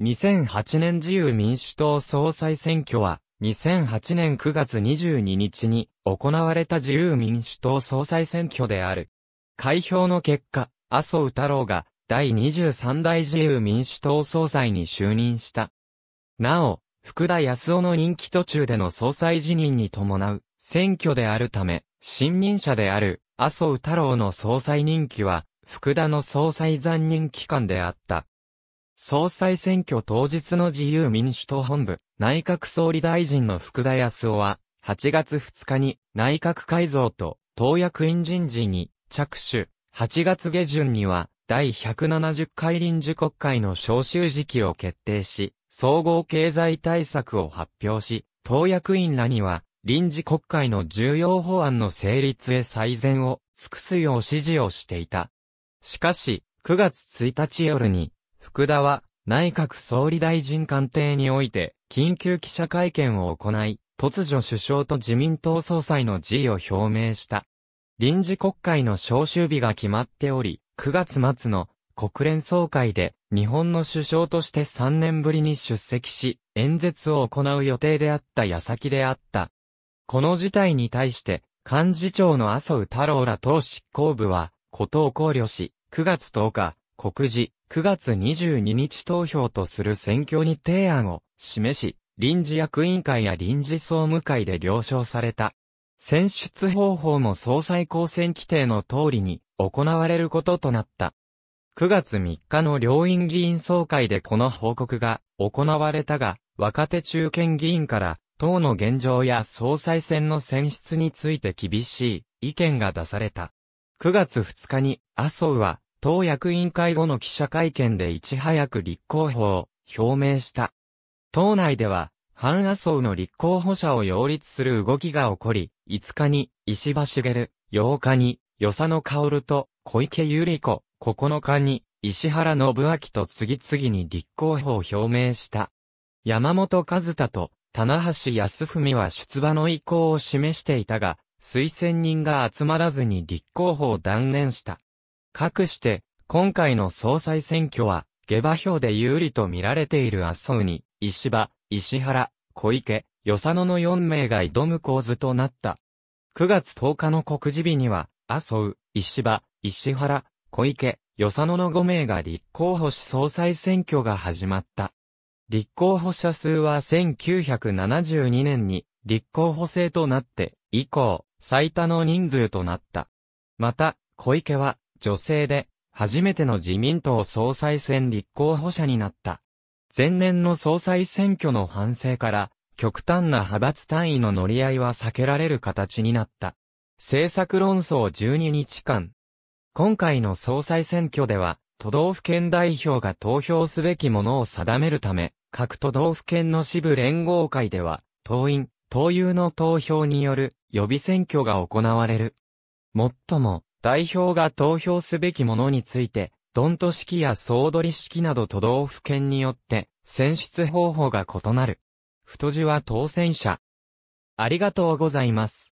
2008年自由民主党総裁選挙は、2008年9月22日に行われた自由民主党総裁選挙である。開票の結果、麻生太郎が第23代自由民主党総裁に就任した。なお、福田康夫の任期途中での総裁辞任に伴う選挙であるため、新任者である麻生太郎の総裁任期は、福田の総裁残任期間であった。総裁選挙当日の自由民主党本部、内閣総理大臣の福田康夫は、8月2日に内閣改造と党役員人事に着手、8月下旬には第170回臨時国会の召集時期を決定し、総合経済対策を発表し、党役員らには臨時国会の重要法案の成立へ最善を尽くすよう指示をしていた。しかし、9月1日夜に福田は、内閣総理大臣官邸において、緊急記者会見を行い、突如首相と自民党総裁の辞意を表明した。臨時国会の召集日が決まっており、9月末の国連総会で日本の首相として3年ぶりに出席し、演説を行う予定であった矢先であった。この事態に対して、幹事長の麻生太郎ら党執行部は、ことを考慮し、9月10日、告示、9月22日投票とする選挙に提案を示し、臨時役員会や臨時総務会で了承された。選出方法も総裁公選規定の通りに行われることとなった。9月3日の両院議員総会でこの報告が行われたが、若手中堅議員から党の現状や総裁選の選出について厳しい意見が出された。9月2日に麻生は党役員会後の記者会見でいち早く立候補を表明した。党内では、反麻生の立候補者を擁立する動きが起こり、5日に石破茂、8日に与謝野薫と小池百合子、9日に石原信明と次々に立候補を表明した。山本和太と棚橋康文は出馬の意向を示していたが、推薦人が集まらずに立候補を断念した。かくして、今回の総裁選挙は、下馬評で有利と見られている麻生に、石破、石原、小池、与佐野の4名が挑む構図となった。9月10日の告示日には、麻生、石破、石原、小池、与佐野の5名が立候補し総裁選挙が始まった。立候補者数は1972年に立候補制となって以降最多の人数となった。また、小池は女性で、初めての自民党総裁選立候補者になった。前年の総裁選挙の反省から、極端な派閥単位の乗り合いは避けられる形になった。政策論争12日間。今回の総裁選挙では、都道府県代表が投票すべきものを定めるため、各都道府県の支部連合会では、党員、党友の投票による予備選挙が行われる。もっとも、代表が投票すべきものについて、ドント式や総取り式など都道府県によって選出方法が異なる。太字は当選者。ありがとうございます。